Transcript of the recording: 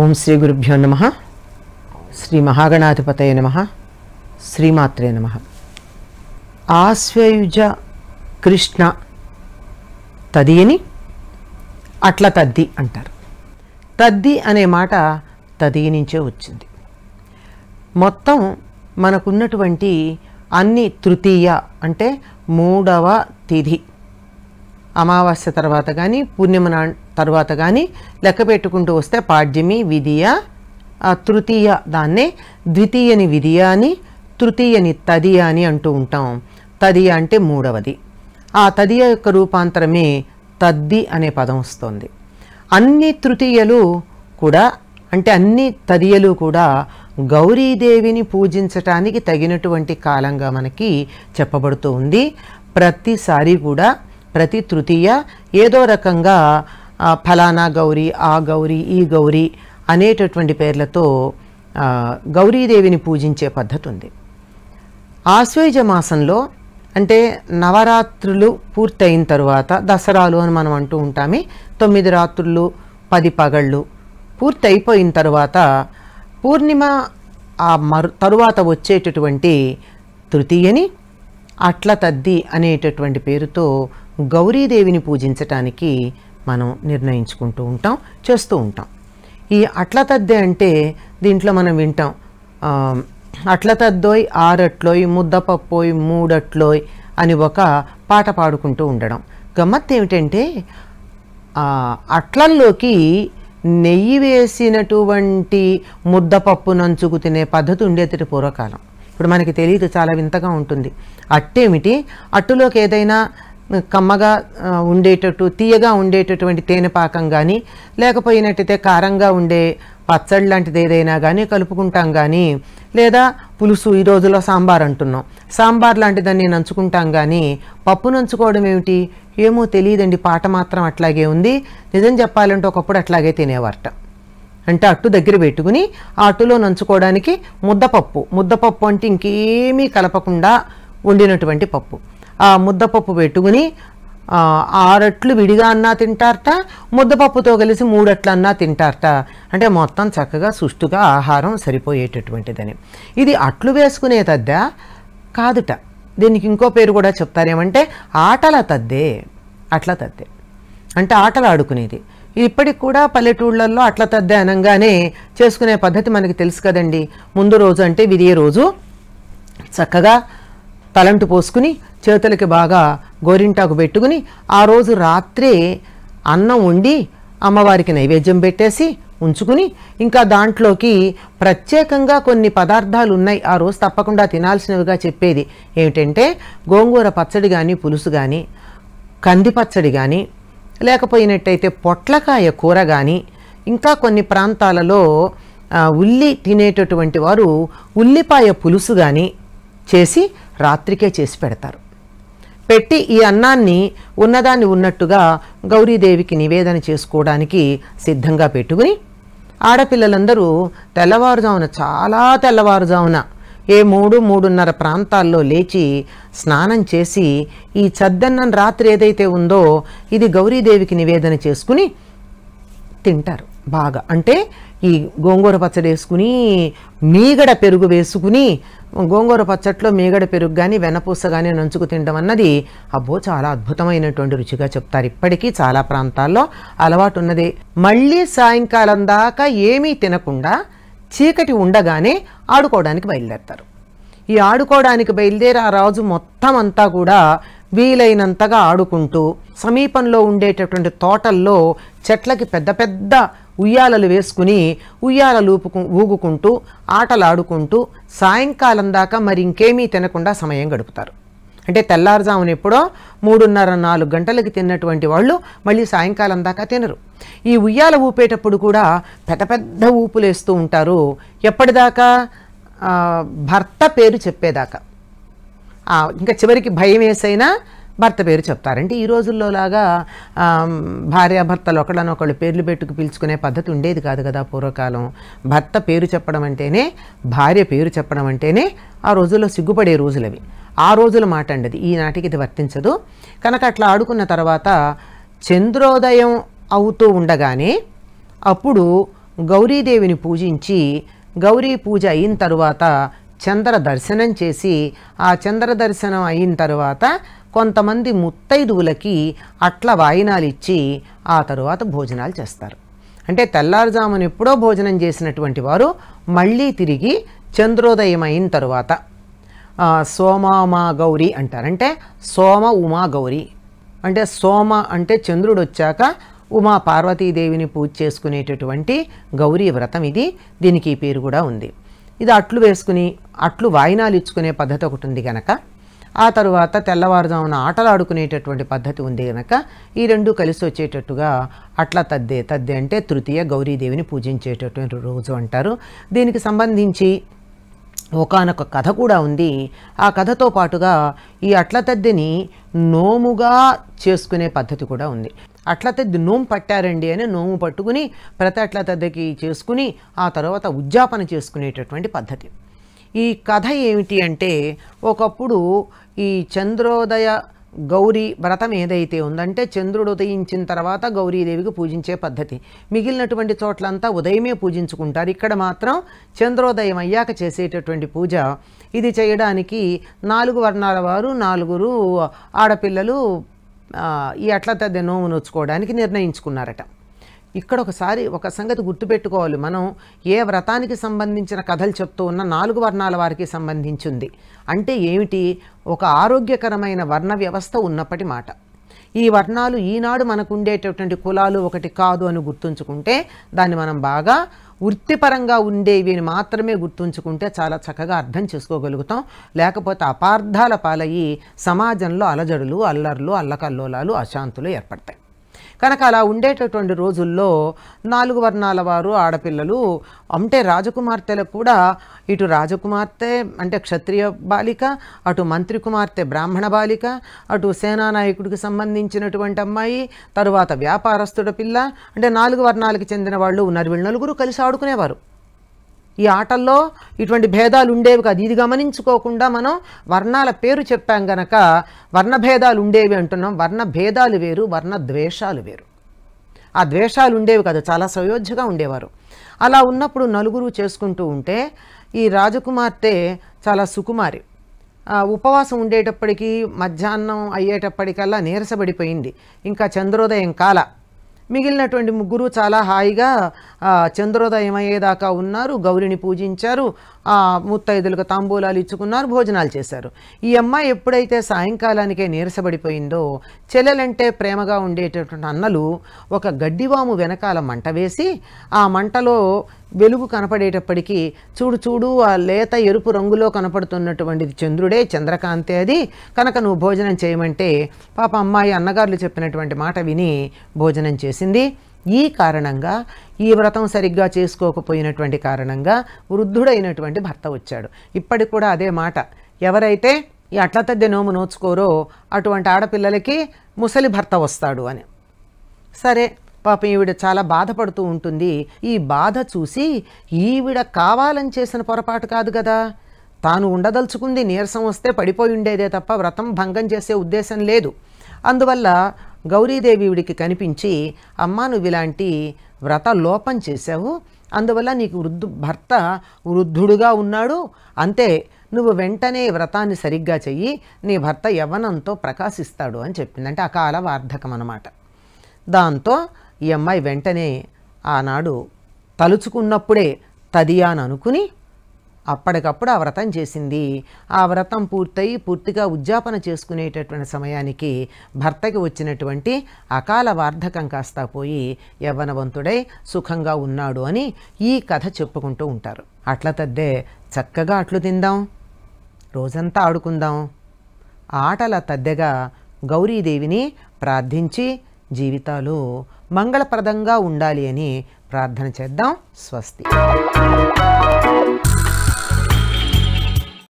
ఓం శ్రీ గురుభ్యో నమ శ్రీ మహాగణాధిపతయ నమ శ్రీమాత్రే నమ ఆశ్వయుజ కృష్ణ తదియని అట్ల తద్ది అంటారు తద్ది అనే మాట తదియ నుంచే వచ్చింది మొత్తం మనకున్నటువంటి అన్ని తృతీయ అంటే మూడవ తిథి అమావాస్య తర్వాత కానీ పూర్ణిమ నా తర్వాత కానీ లెక్క పెట్టుకుంటూ వస్తే పాడ్యమి విధియ తృతీయ దాన్నే ద్వితీయని విధియ అని తృతీయని తదియ అని అంటూ ఉంటాం తదియ అంటే మూడవది ఆ తదియ యొక్క రూపాంతరమే తద్ది అనే పదం వస్తుంది అన్ని తృతీయలు కూడా అంటే అన్ని తదియలు కూడా గౌరీదేవిని పూజించటానికి తగినటువంటి కాలంగా మనకి చెప్పబడుతూ ఉంది ప్రతిసారి కూడా ప్రతి తృతీయ ఏదో రకంగా ఫలానా గౌరీ ఆ గౌరీ ఈ గౌరీ అనేటటువంటి పేర్లతో గౌరీదేవిని పూజించే పద్ధతి ఉంది ఆశ్వేజ మాసంలో అంటే నవరాత్రులు పూర్తయిన తరువాత దసరాలు అని మనం అంటూ ఉంటామే తొమ్మిది రాత్రులు పది పగళ్ళు పూర్తయిపోయిన తర్వాత పూర్ణిమ ఆ మరు తరువాత వచ్చేటటువంటి తృతీయని అట్ల తద్ది అనేటటువంటి పేరుతో గౌరీదేవిని పూజించటానికి మనం నిర్ణయించుకుంటూ ఉంటాం చేస్తూ ఉంటాం ఈ అట్ల అంటే దీంట్లో మనం వింటాం అట్ల తద్దోయ్ ఆరట్లోయ్ ముద్దపప్పోయ్ మూడట్లోయ్ అని ఒక పాట పాడుకుంటూ ఉండడం గమ్మత్ ఏమిటంటే అట్లల్లోకి నెయ్యి వేసినటువంటి ముద్దపప్పు నంచుకు తినే పద్ధతి ఉండేది పూర్వకాలం ఇప్పుడు మనకి తెలియదు చాలా వింతగా ఉంటుంది అట్టేమిటి అట్టులోకి ఏదైనా కమ్మగా ఉండేటట్టు తీయగా ఉండేటటువంటి తేనెపాకం కానీ లేకపోయినట్టయితే కారంగా ఉండే పచ్చడి లాంటిది ఏదైనా కానీ కలుపుకుంటాం కానీ లేదా పులుసు ఈ రోజులో సాంబార్ అంటున్నాం సాంబార్ దాన్ని నంచుకుంటాం కానీ పప్పు నంచుకోవడం ఏమిటి ఏమో తెలియదండి పాట మాత్రం అట్లాగే ఉంది నిజం చెప్పాలంటే ఒకప్పుడు అట్లాగే తినేవారట అంటే అట్టు దగ్గర పెట్టుకుని ఆ అట్టులో నంచుకోవడానికి ముద్దపప్పు ముద్దపప్పు అంటే ఇంకేమీ కలపకుండా వండినటువంటి పప్పు ముద్దపప్పు పెట్టుకుని ఆరట్లు విడిగా అన్నా తింటారట ముద్దపప్పుతో కలిసి మూడట్లు అన్నా తింటారట అంటే మొత్తం చక్కగా సుష్టుగా ఆహారం సరిపోయేటటువంటిదని ఇది అట్లు వేసుకునే తద్ద కాదుట దీనికి ఇంకో పేరు కూడా చెప్తారేమంటే ఆటల తద్దే అట్ల తద్దే అంటే ఆటలు ఆడుకునేది ఇప్పటికి కూడా పల్లెటూళ్ళల్లో అట్ల తద్దే అనగానే చేసుకునే పద్ధతి మనకి తెలుసు కదండి ముందు రోజు అంటే విరియ రోజు చక్కగా తలంటు పోసుకుని చేతులకి బాగా గోరింటాకు పెట్టుకుని ఆ రోజు రాత్రే అన్నం వండి అమ్మవారికి నైవేద్యం పెట్టేసి ఉంచుకుని ఇంకా దాంట్లోకి ప్రత్యేకంగా కొన్ని పదార్థాలు ఉన్నాయి ఆ రోజు తప్పకుండా తినాల్సినవిగా చెప్పేది ఏమిటంటే గోంగూర పచ్చడి కానీ పులుసు కానీ కంది పచ్చడి కానీ లేకపోయినట్టయితే పొట్లకాయ కూర కానీ ఇంకా కొన్ని ప్రాంతాలలో ఉల్లి తినేటటువంటి వారు ఉల్లిపాయ పులుసు కానీ చేసి రాత్రికే చేసి పెడతారు పెట్టి ఈ అన్నాన్ని ఉన్నదాన్ని ఉన్నట్టుగా గౌరీదేవికి నివేదన చేసుకోవడానికి సిద్ధంగా పెట్టుకుని ఆడపిల్లలందరూ తెల్లవారుజామున చాలా తెల్లవారుజామున ఏ మూడు మూడున్నర ప్రాంతాల్లో లేచి స్నానం చేసి ఈ చద్దన్నం రాత్రి ఏదైతే ఉందో ఇది గౌరీదేవికి నివేదన చేసుకుని తింటారు బాగా అంటే ఈ గోంగూర పచ్చడి వేసుకుని మీగడ పెరుగు వేసుకుని గోంగూర పచ్చట్లో మీగడ పెరుగు కానీ వెనపూస కానీ నంచుకు తినడం అన్నది అబ్బో చాలా అద్భుతమైనటువంటి రుచిగా చెప్తారు ఇప్పటికీ చాలా ప్రాంతాల్లో అలవాటు ఉన్నది మళ్ళీ సాయంకాలం దాకా ఏమీ తినకుండా చీకటి ఉండగానే ఆడుకోవడానికి బయలుదేరతారు ఈ ఆడుకోవడానికి బయలుదేరి ఆ రాజు మొత్తం అంతా కూడా వీలైనంతగా ఆడుకుంటూ సమీపంలో ఉండేటటువంటి తోటల్లో చెట్లకి పెద్ద పెద్ద ఉయ్యాలలు వేసుకుని ఉయ్యాలలు ఊగుకుంటూ ఆటలాడుకుంటూ సాయంకాలం దాకా మరి ఇంకేమీ తినకుండా సమయం గడుపుతారు అంటే తెల్లారుజామున ఎప్పుడో మూడున్నర నాలుగు గంటలకు తిన్నటువంటి వాళ్ళు మళ్ళీ సాయంకాలం దాకా తినరు ఈ ఉయ్యాల ఊపేటప్పుడు కూడా పెద్ద పెద్ద ఊపులేస్తూ ఉంటారు ఎప్పటిదాకా భర్త పేరు చెప్పేదాకా ఇంకా చివరికి భయం వేసైనా భర్త పేరు చెప్తారంటే ఈ రోజుల్లో లాగా భార్యాభర్తలు ఒకళ్ళనొకళ్ళు పేర్లు పెట్టుకు పిలుచుకునే పద్ధతి ఉండేది కాదు కదా పూర్వకాలం భర్త పేరు చెప్పడం అంటేనే భార్య పేరు చెప్పడం అంటేనే ఆ రోజుల్లో సిగ్గుపడే రోజులవి ఆ రోజుల మాట అండి ఈనాటికి ఇది వర్తించదు కనుక అట్లా ఆడుకున్న తర్వాత చంద్రోదయం అవుతూ ఉండగానే అప్పుడు గౌరీదేవిని పూజించి గౌరీ పూజ అయిన తరువాత చంద్ర దర్శనం చేసి ఆ చంద్ర దర్శనం అయిన తరువాత కొంతమంది ముత్తైదువులకి అట్ల వాయినాలు ఇచ్చి ఆ తరువాత భోజనాలు చేస్తారు అంటే తెల్లారుజామును ఎప్పుడో భోజనం చేసినటువంటి వారు మళ్ళీ తిరిగి చంద్రోదయం అయిన తరువాత సోమామా గౌరి అంటారంటే సోమ ఉమా గౌరి అంటే సోమ అంటే చంద్రుడు వచ్చాక ఉమా పార్వతీదేవిని పూజ చేసుకునేటటువంటి గౌరీ వ్రతం ఇది దీనికి పేరు కూడా ఉంది ఇది అట్లు వేసుకుని అట్లు వాయినాలు ఇచ్చుకునే పద్ధతి ఒకటి ఉంది కనుక ఆ తరువాత తెల్లవారుజామున ఆటలు ఆడుకునేటటువంటి పద్ధతి ఉంది కనుక ఈ రెండు కలిసి వచ్చేటట్టుగా అట్ల తద్దే తద్దే అంటే తృతీయ గౌరీదేవిని పూజించేటటువంటి రోజు అంటారు దీనికి సంబంధించి ఒకనొక కథ కూడా ఉంది ఆ కథతో పాటుగా ఈ అట్ల తద్దెని నోముగా చేసుకునే పద్ధతి కూడా ఉంది అట్ల తద్ది నోము పట్టారండి అని నోము పట్టుకుని ప్రతి అట్ల తద్దెకి చేసుకుని ఆ తర్వాత ఉజ్జాపన చేసుకునేటటువంటి పద్ధతి ఈ కథ ఏమిటి అంటే ఒకప్పుడు ఈ చంద్రోదయ గౌరీ వ్రతం ఏదైతే ఉందంటే చంద్రుడు ఉదయించిన తర్వాత గౌరీదేవికి పూజించే పద్ధతి మిగిలినటువంటి చోట్లంతా ఉదయమే పూజించుకుంటారు ఇక్కడ మాత్రం చంద్రోదయం అయ్యాక చేసేటటువంటి పూజ ఇది చేయడానికి నాలుగు వర్ణాల వారు నాలుగురు ఆడపిల్లలు ఈ అట్ల నోము నొచ్చుకోవడానికి నిర్ణయించుకున్నారట ఇక్కడ ఒకసారి ఒక సంగతి గుర్తుపెట్టుకోవాలి మనం ఏ వ్రతానికి సంబంధించిన కథలు చెప్తూ ఉన్న నాలుగు వర్ణాల వారికి సంబంధించింది అంటే ఏమిటి ఒక ఆరోగ్యకరమైన వర్ణ వ్యవస్థ ఉన్నప్పటి మాట ఈ వర్ణాలు ఈనాడు మనకు ఉండేటటువంటి కులాలు ఒకటి కాదు అని గుర్తుంచుకుంటే దాన్ని మనం బాగా వృత్తిపరంగా ఉండేవి మాత్రమే గుర్తుంచుకుంటే చాలా చక్కగా అర్థం చేసుకోగలుగుతాం లేకపోతే అపార్థాల పాలయ్యి సమాజంలో అలజడులు అల్లర్లు అల్లకల్లోలాలు అశాంతులు ఏర్పడతాయి కనుక అలా ఉండేటటువంటి రోజుల్లో నాలుగు వర్ణాల వారు ఆడపిల్లలు అంటే రాజకుమార్తెలకు కూడా ఇటు రాజకుమార్తె అంటే క్షత్రియ బాలిక అటు మంత్రి కుమార్తె బ్రాహ్మణ బాలిక అటు సేనానాయకుడికి సంబంధించినటువంటి అమ్మాయి తరువాత వ్యాపారస్తుడ పిల్ల అంటే నాలుగు వర్ణాలకు చెందిన వాళ్ళు ఉన్నారు నలుగురు కలిసి ఆడుకునేవారు ఈ ఆటల్లో ఇటువంటి భేదాలు ఉండేవి కాదు ఇది గమనించుకోకుండా మనం వర్ణాల పేరు చెప్పాం గనక వర్ణభేదాలు ఉండేవి అంటున్నాం వర్ణ భేదాలు వేరు వర్ణ ద్వేషాలు వేరు ఆ ద్వేషాలు ఉండేవి కాదు చాలా సయోధ్యగా ఉండేవారు అలా ఉన్నప్పుడు నలుగురు చేసుకుంటూ ఉంటే ఈ రాజకుమార్తె చాలా సుకుమారి ఉపవాసం ఉండేటప్పటికీ మధ్యాహ్నం అయ్యేటప్పటికల్లా నీరసబడిపోయింది ఇంకా చంద్రోదయం కాల మిగిలినటువంటి ముగ్గురు చాలా హాయిగా చంద్రోదయం అయ్యేదాకా ఉన్నారు గౌరిని పూజించారు ముత్తైదులకు తాంబూలాలు ఇచ్చుకున్నారు భోజనాలు చేశారు ఈ అమ్మాయి ఎప్పుడైతే సాయంకాలానికే నీరసపడిపోయిందో చెల్లెలంటే ప్రేమగా ఉండేటటువంటి అన్నలు ఒక గడ్డివాము వెనకాల మంట వేసి ఆ మంటలో వెలుగు కనపడేటప్పటికీ చూడు చూడు ఆ లేత ఎరుపు రంగులో కనపడుతున్నటువంటిది చంద్రుడే చంద్రకాంతే అది కనుక నువ్వు భోజనం చేయమంటే పాప అమ్మాయి అన్నగారులు చెప్పినటువంటి మాట విని భోజనం చేసింది ఈ కారణంగా ఈ వ్రతం సరిగ్గా చేసుకోకపోయినటువంటి కారణంగా వృద్ధుడైనటువంటి భర్త వచ్చాడు ఇప్పటికి కూడా అదే మాట ఎవరైతే ఈ అట్ల నోము నోచుకోరో అటువంటి ఆడపిల్లలకి ముసలి భర్త వస్తాడు అని సరే పాపం ఈవిడ చాలా బాధపడుతూ ఉంటుంది ఈ బాధ చూసి ఈవిడ కావాలని చేసిన పొరపాటు కాదు కదా తాను ఉండదలుచుకుంది నీరసం వస్తే పడిపోయి ఉండేదే తప్ప వ్రతం భంగం చేసే ఉద్దేశం లేదు అందువల్ల గౌరీదేవిడికి కనిపించి అమ్మా నువ్వు ఇలాంటి వ్రత లోపం చేశావు అందువల్ల నీకు వృద్ధు భర్త వృద్ధుడుగా ఉన్నాడు అంతే నువ్వు వెంటనే వ్రతాన్ని సరిగ్గా చెయ్యి నీ భర్త యవనంతో ప్రకాశిస్తాడు అని చెప్పింది అంటే అకాల వార్ధకం అన్నమాట దాంతో ఈ అమ్మాయి వెంటనే ఆనాడు తలుచుకున్నప్పుడే తదియా అని అనుకుని అప్పటికప్పుడు ఆ వ్రతం చేసింది ఆ వ్రతం పూర్తయి పూర్తిగా ఉద్యాపన చేసుకునేటటువంటి సమయానికి భర్తకి వచ్చినటువంటి అకాల వార్ధకం కాస్త పోయి యవ్వనవంతుడై సుఖంగా ఉన్నాడు అని ఈ కథ చెప్పుకుంటూ ఉంటారు అట్ల తద్దే చక్కగా అట్లు తిందాం రోజంతా ఆడుకుందాం ఆటల తద్దెగా గౌరీదేవిని ప్రార్థించి జీవితాలు మంగళప్రదంగా ఉండాలి అని ప్రార్థన చేద్దాం స్వస్తి